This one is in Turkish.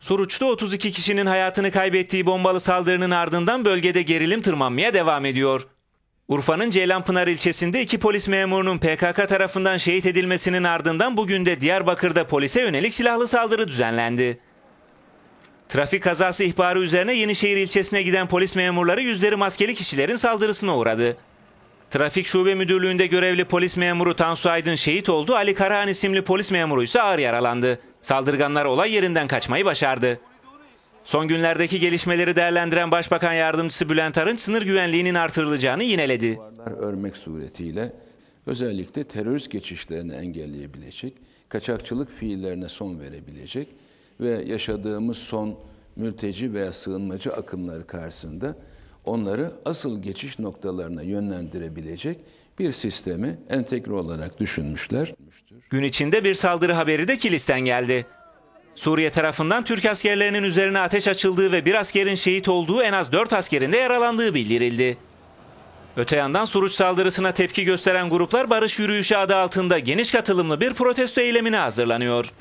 Suruç'ta 32 kişinin hayatını kaybettiği bombalı saldırının ardından bölgede gerilim tırmanmaya devam ediyor. Urfa'nın Ceylanpınar ilçesinde iki polis memurunun PKK tarafından şehit edilmesinin ardından bugün de Diyarbakır'da polise yönelik silahlı saldırı düzenlendi. Trafik kazası ihbarı üzerine Yenişehir ilçesine giden polis memurları yüzleri maskeli kişilerin saldırısına uğradı. Trafik Şube Müdürlüğü'nde görevli polis memuru Tansu Aydın şehit oldu, Ali Karahan isimli polis memuru ise ağır yaralandı. Saldırganlar olay yerinden kaçmayı başardı. Son günlerdeki gelişmeleri değerlendiren Başbakan Yardımcısı Bülent Arınç sınır güvenliğinin artırılacağını yineledi. örmek suretiyle özellikle terörist geçişlerini engelleyebilecek, kaçakçılık fiillerine son verebilecek ve yaşadığımız son mülteci veya sığınmacı akımları karşısında onları asıl geçiş noktalarına yönlendirebilecek bir sistemi entegre olarak düşünmüşler. Gün içinde bir saldırı haberi de Kilis'ten geldi. Suriye tarafından Türk askerlerinin üzerine ateş açıldığı ve bir askerin şehit olduğu en az 4 askerin de yaralandığı bildirildi. Öte yandan Suruç saldırısına tepki gösteren gruplar barış yürüyüşü adı altında geniş katılımlı bir protesto eylemine hazırlanıyor.